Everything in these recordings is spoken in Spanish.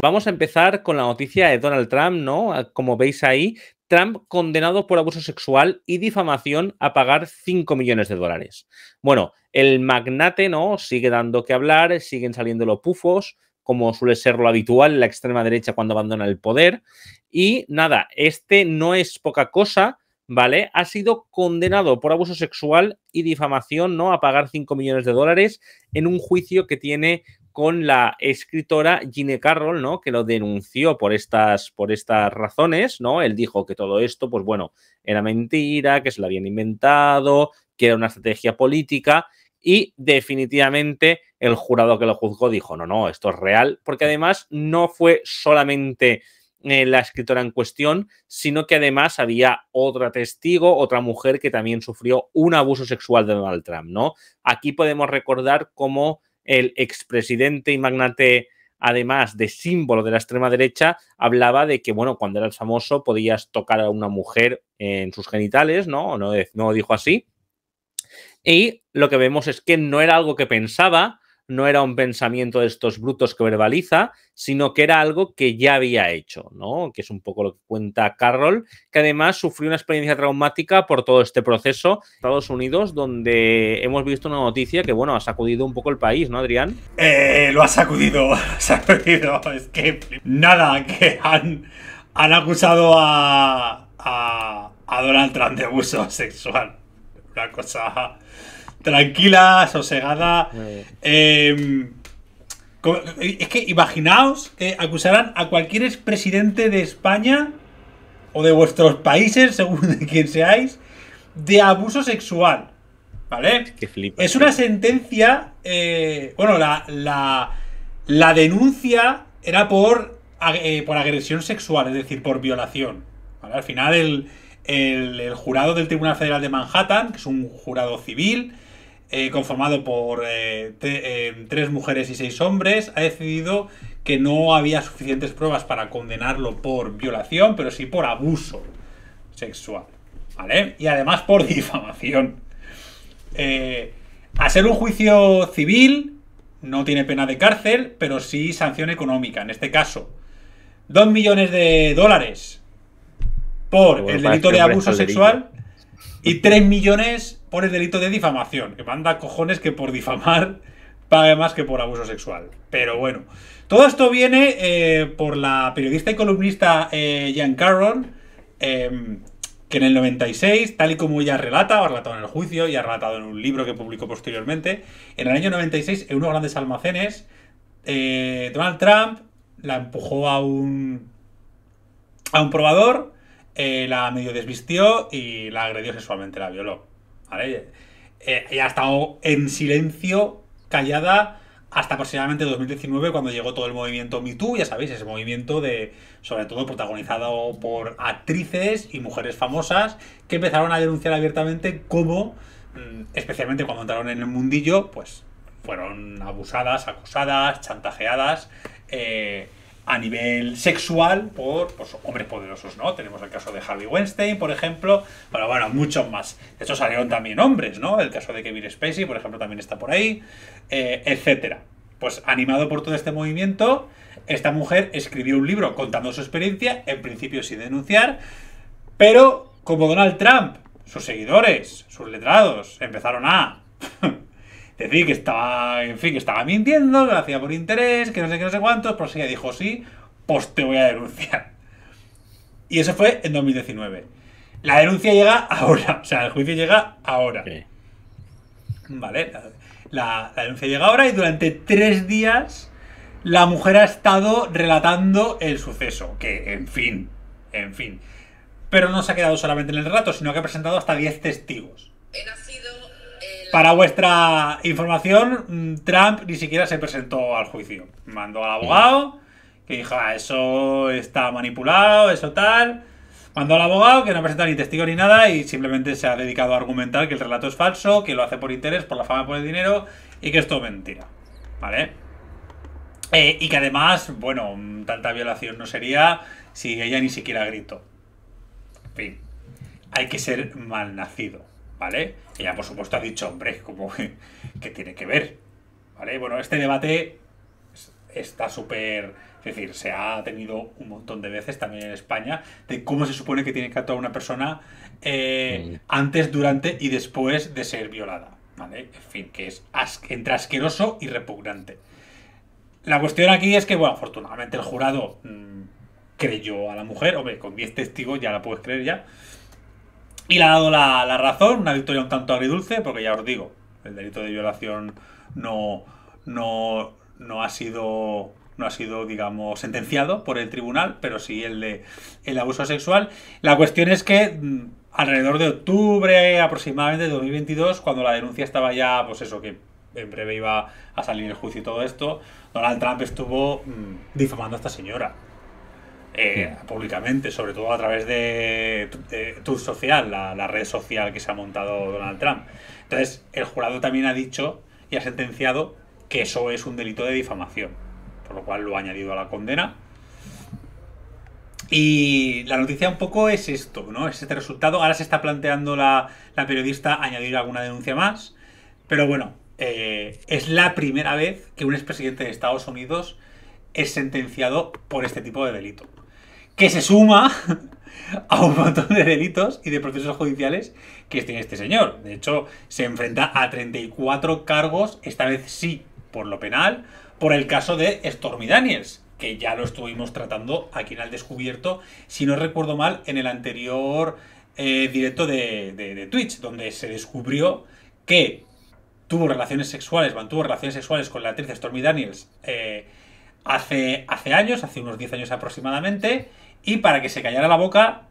Vamos a empezar con la noticia de Donald Trump, ¿no? Ah, como veis ahí, Trump condenado por abuso sexual y difamación a pagar 5 millones de dólares. Bueno, el magnate, ¿no? Sigue dando que hablar, siguen saliendo los pufos, como suele ser lo habitual en la extrema derecha cuando abandona el poder. Y nada, este no es poca cosa, ¿vale? Ha sido condenado por abuso sexual y difamación, ¿no? A pagar 5 millones de dólares en un juicio que tiene con la escritora Gine Carroll, ¿no? Que lo denunció por estas, por estas razones, ¿no? Él dijo que todo esto, pues bueno, era mentira, que se lo habían inventado, que era una estrategia política y definitivamente el jurado que lo juzgó dijo, no, no, esto es real, porque además no fue solamente eh, la escritora en cuestión, sino que además había otra testigo, otra mujer que también sufrió un abuso sexual de Donald Trump, ¿no? Aquí podemos recordar cómo el expresidente y magnate, además de símbolo de la extrema derecha, hablaba de que, bueno, cuando eras famoso podías tocar a una mujer en sus genitales, ¿no? No, no dijo así. Y lo que vemos es que no era algo que pensaba, no era un pensamiento de estos brutos que verbaliza, sino que era algo que ya había hecho, ¿no? Que es un poco lo que cuenta Carroll, que además sufrió una experiencia traumática por todo este proceso Estados Unidos, donde hemos visto una noticia que, bueno, ha sacudido un poco el país, ¿no, Adrián? Eh, lo ha sacudido, sacudido, es que nada, que han, acusado a, a, a Donald Trump de abuso sexual. Una cosa tranquila, sosegada. Em, es que imaginaos que acusarán a cualquier expresidente de España o de vuestros países, según de quién seáis, de abuso sexual. ¿Vale? es una sentencia. Eh, bueno, la, la, denuncia era por, eh, por agresión sexual, es decir, por violación. Al final, el, el jurado del Tribunal Federal de Manhattan, que es un jurado civil, eh, conformado por eh, eh, tres mujeres y seis hombres, ha decidido que no había suficientes pruebas para condenarlo por violación, pero sí por abuso sexual. ¿Vale? Y además por difamación. a ser un juicio civil, no tiene pena de cárcel, pero sí sanción económica. En este caso, 2 millones de dólares por el delito este de abuso sexual y 3 millones por el delito de difamación, que manda cojones que por difamar pague más que por abuso sexual. Pero bueno, todo esto viene eh, por la periodista y columnista eh, Jan Carroll, em, que en el 96, tal y como ella relata, o ha relatado en el juicio y ha relatado en un libro que publicó posteriormente, en el año 96, en unos grandes almacenes, eh, Donald Trump la empujó a un, a un probador, la medio desvistió y la agredió sexualmente, la violó. ¿vale? Eh, ha estado en silencio, callada, hasta aproximadamente 2019, cuando llegó todo el movimiento #MeToo ya sabéis, ese movimiento de, sobre todo protagonizado por actrices y mujeres famosas, que empezaron a denunciar abiertamente cómo, mm, especialmente cuando entraron en el mundillo, pues fueron abusadas, acusadas, chantajeadas. Eh, a nivel sexual por pues, hombres poderosos, ¿no? Tenemos el caso de Harvey Weinstein, por ejemplo, pero bueno, muchos más. De hecho, salieron también hombres, ¿no? El caso de Kevin Spacey, por ejemplo, también está por ahí, etc. Eh, etcétera. Pues animado por todo este movimiento, esta mujer escribió un libro contando su experiencia, en principio sin denunciar, pero como Donald Trump, sus seguidores, sus letrados, empezaron a decir que estaba, en fin, que estaba mintiendo, que lo hacía por interés, que no sé qué, no sé cuántos, pero si ella dijo sí, pues te voy a denunciar. Y eso fue en 2019. La denuncia llega ahora, o sea, el juicio llega ahora. Vale, la, denuncia llega ahora y durante tres días la mujer ha estado relatando el suceso, que en fin, en fin. Pero no se ha quedado solamente en el relato, sino que ha presentado hasta 10 testigos. Para vuestra información, Trump ni siquiera se presentó al juicio. Mandó al abogado que dijo, ah, eso está manipulado, eso tal. Mandó al abogado que no presenta ni testigo ni nada y simplemente se ha dedicado a argumentar que el relato es falso, que lo hace por interés, por la fama, por el dinero y que esto es mentira. ¿Vale? Eh, y que además, bueno, tanta violación no sería si ella ni siquiera gritó. En fin, hay que ser malnacido. ¿vale? Ella, por supuesto, ha dicho, hombre, como que tiene que ver, ¿vale? Bueno, este debate está súper... Es decir, se ha tenido un montón de veces también en España de cómo se supone que tiene que actuar una persona eh, antes, durante y después de ser violada, ¿vale? En fin, que es entre asqueroso y repugnante. La cuestión aquí es que, bueno, afortunadamente el jurado mm, creyó a la mujer, hombre, con 10 testigos ya la puedes creer ya, y le ha dado la, razón, una victoria un tanto agridulce, porque ya os digo, el delito de violación no, no, ha sido no ha sido, digamos, sentenciado por el tribunal, pero sí el de el abuso sexual. La cuestión es que mm, alrededor de octubre aproximadamente de 2022, cuando la denuncia estaba ya, pues eso, que en breve iba a salir el juicio y todo esto, Donald Trump estuvo mm, difamando a esta señora. Eh, hmm. públicamente, sobre todo a través de, tu Social, la, red social que se ha montado Donald Trump. Entonces, el jurado también ha dicho y ha sentenciado que eso es un delito de difamación, por lo cual lo ha añadido a la condena. Y la noticia un poco es esto, ¿no? Es este resultado. Ahora se está planteando la, periodista añadir alguna denuncia más, pero bueno, eh, es la primera vez que un expresidente de Estados Unidos es sentenciado por este tipo de delito que se suma a un montón de delitos y de procesos judiciales que tiene este, este señor. De hecho, se enfrenta a 34 cargos, esta vez sí por lo penal, por el caso de Stormy Daniels, que ya lo estuvimos tratando aquí en Al Descubierto, si no recuerdo mal, en el anterior eh, directo de, Twitch, donde se descubrió que tuvo relaciones sexuales, mantuvo relaciones sexuales con la actriz Stormy Daniels eh, hace, hace años, hace unos 10 años aproximadamente, y para que se callara la boca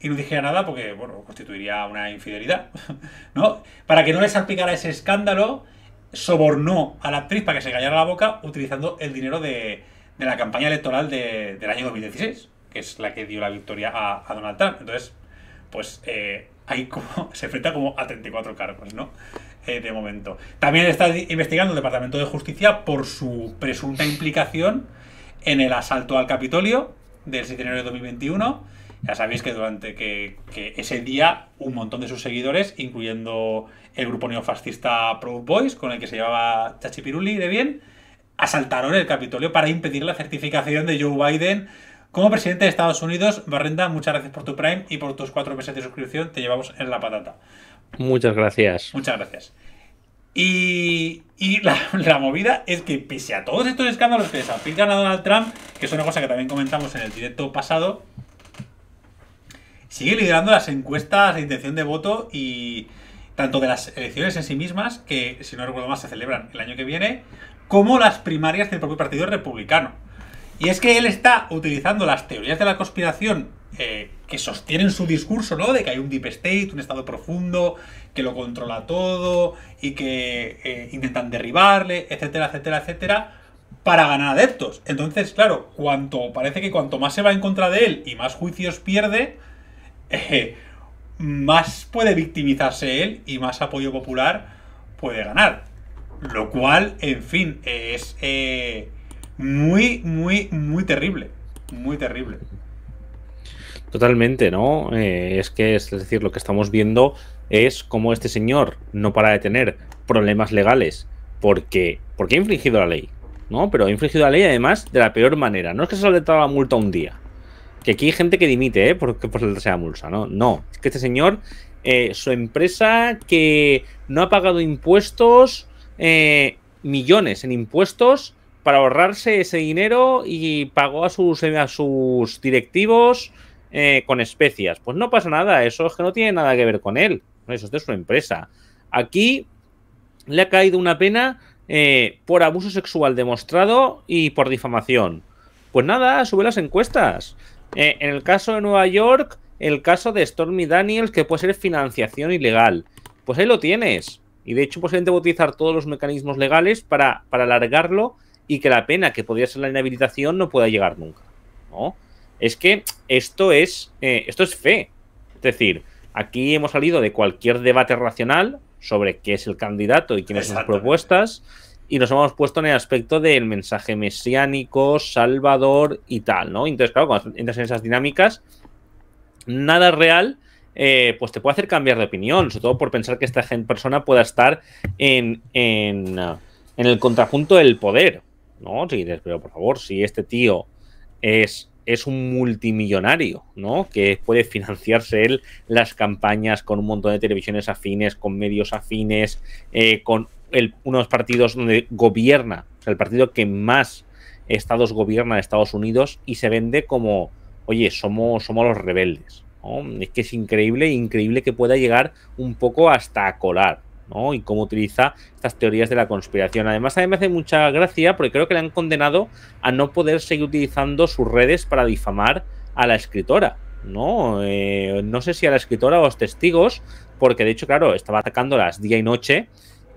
y no dijera nada, porque, constituiría una infidelidad, ¿no? Para que no le salpicara ese escándalo, sobornó a la actriz para que se callara la boca utilizando el dinero de, la campaña electoral del año 2016, que es la que dio la victoria a, Donald Trump. Entonces, pues eh, ahí como, se enfrenta como a 34 cargos, ¿no? Eh, de momento. También está investigando el Departamento de Justicia por su presunta implicación en el asalto al Capitolio del 6 de enero de 2021. Ya sabéis que durante que, ese día un montón de sus seguidores, incluyendo el grupo neofascista Proud Boys, con el que se llevaba Chachi Piruli de bien, asaltaron el Capitolio para impedir la certificación de Joe Biden como presidente de Estados Unidos. Barrenda, muchas gracias por tu Prime y por tus cuatro meses de suscripción. Te llevamos en la patata. Muchas gracias. Muchas gracias. Y, la, movida es que pese a todos estos escándalos que les aplican a Donald Trump, que es una cosa que también comentamos en el directo pasado, sigue liderando las encuestas de intención de voto y tanto de las elecciones en sí mismas, que si no recuerdo más, se celebran el año que viene, como las primarias del propio Partido Republicano. Y es que él está utilizando las teorías de la conspiración eh, que sostienen su discurso, ¿no? De que hay un deep state, un estado profundo, que lo controla todo y que eh, intentan derribarle, etcétera, etcétera, etcétera, para ganar adeptos. Entonces, claro, cuanto parece que cuanto más se va en contra de él y más juicios pierde, eh, más puede victimizarse él y más apoyo popular puede ganar. Lo cual, en fin, es muy, muy, muy terrible. Muy terrible. Totalmente, ¿no? Eh, es que, es decir, lo que estamos viendo es como este señor no para de tener problemas legales porque, porque ha infringido la ley, ¿no? Pero ha infringido la ley además de la peor manera. No es que se le dado la multa un día. Que aquí hay gente que dimite, ¿eh? Porque por sea la multa, ¿no? No, es que este señor, eh, su empresa que no ha pagado impuestos, eh, millones en impuestos, para ahorrarse ese dinero y pagó a sus, eh, a sus directivos eh, con especias. Pues no pasa nada, eso es que no tiene nada que ver con él. Eso es de su empresa. Aquí le ha caído una pena eh, por abuso sexual demostrado y por difamación. Pues nada, sube las encuestas. en el caso de Nueva York, el caso de Stormy Daniels, que puede ser financiación ilegal. Pues ahí lo tienes. Y de hecho, posiblemente pues, va a utilizar todos los mecanismos legales para, para alargarlo y que la pena que podría ser la inhabilitación no pueda llegar nunca. ¿no? Es que esto es, eh, esto es fe. Es decir, aquí hemos salido de cualquier debate racional sobre qué es el candidato y quiénes son sus propuestas y nos hemos puesto en el aspecto del mensaje mesiánico, salvador y tal, ¿no? Entonces, claro, cuando entras en esas dinámicas, nada real, eh, pues te puede hacer cambiar de opinión, sobre todo por pensar que esta persona pueda estar en, en, eh, en el contrapunto del poder, ¿no? pero por favor, si este tío es, es un multimillonario, ¿no? Que puede financiarse él las campañas con un montón de televisiones afines, con medios afines, eh, con unos partidos donde gobierna, el partido que más estados gobierna en Estados Unidos y se vende como, oye, somos, somos los rebeldes. Es que es increíble, increíble que pueda llegar un poco hasta a colar y cómo utiliza estas teorías de la conspiración. Además, a mí me hace mucha gracia porque creo que le han condenado a no poder seguir utilizando sus redes para difamar a la escritora. No, eh, no sé si a la escritora o a los testigos, porque de hecho, claro, estaba atacándolas día y noche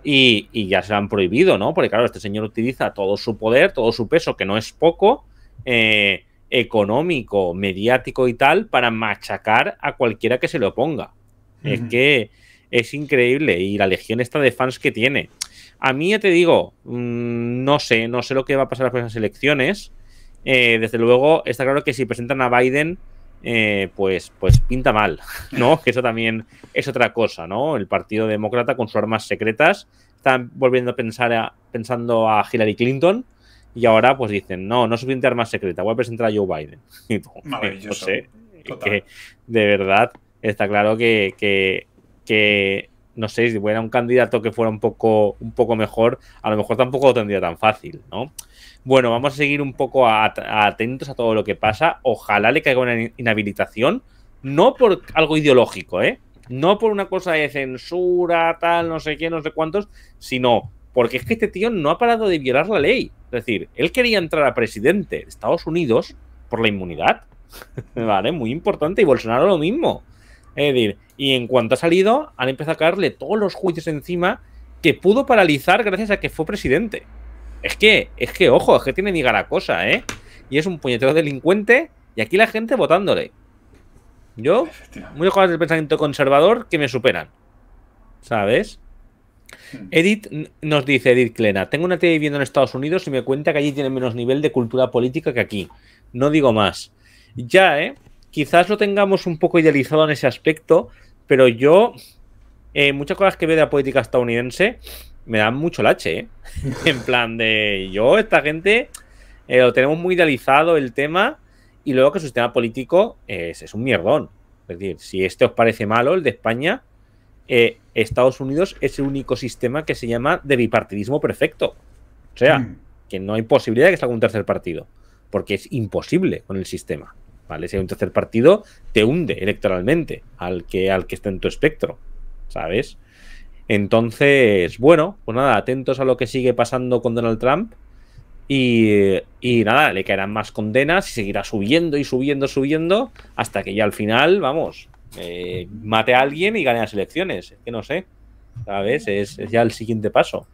y, ya se lo han prohibido, ¿no? Porque claro, este señor utiliza todo su poder, todo su peso, que no es poco, eh, económico, mediático y tal, para machacar a cualquiera que se lo oponga Es que es increíble y la legión esta de fans que tiene. A mí ya te digo, mm, no sé, no sé lo que va a pasar en las las elecciones. Eh, desde luego, está claro que si presentan a Biden, eh, pues, pues pinta mal, ¿no? Que eso también es otra cosa, ¿no? El Partido Demócrata con sus armas secretas están volviendo a pensar a, pensando a Hillary Clinton y ahora pues dicen, no, no se suficiente armas secreta, voy a presentar a Joe Biden. No sé, de verdad está claro que que, no sé, si fuera un candidato que fuera un poco, un poco mejor, a lo mejor tampoco lo tendría tan fácil, ¿no? Bueno, vamos a seguir un poco atentos a todo lo que pasa. Ojalá le caiga una inhabilitación, no por algo ideológico, ¿eh? No por una cosa de censura, tal, no sé qué, no sé cuántos, sino porque es que este tío no ha parado de violar la ley. Es decir, él quería entrar a presidente de Estados Unidos por la inmunidad. vale, muy importante. Y Bolsonaro lo mismo. Edith, y en cuanto ha salido, han empezado a caerle todos los juicios encima que pudo paralizar gracias a que fue presidente. Es que, es que, ojo, es que tiene ni la cosa, ¿eh? Y es un puñetero delincuente y aquí la gente votándole. Yo, muy cosas del pensamiento conservador que me superan. ¿Sabes? Hmm. Edith nos dice, Edith Clena, tengo una tía viviendo en Estados Unidos y me cuenta que allí tienen menos nivel de cultura política que aquí. No digo más. Ya, ¿eh? quizás lo tengamos un poco idealizado en ese aspecto, pero yo, eh, muchas cosas que veo de la política estadounidense me dan mucho lache, ¿eh? en plan de yo, esta gente, eh, lo tenemos muy idealizado el tema y luego que su sistema político es, un mierdón. Es decir, si este os parece malo, el de España, Estados Unidos es el único sistema que se llama de bipartidismo perfecto. O sea, mm. que no hay posibilidad de que salga un tercer partido, porque es imposible con el sistema. ¿vale? Si hay un tercer partido, te hunde electoralmente al que, al que está en tu espectro, ¿sabes? Entonces, bueno, pues nada, atentos a lo que sigue pasando con Donald Trump. Y, y, nada, le caerán más condenas y seguirá subiendo y subiendo, subiendo, hasta que ya al final, vamos, eh, mate a alguien y gane las elecciones. que no sé, ¿sabes? es ya el siguiente paso.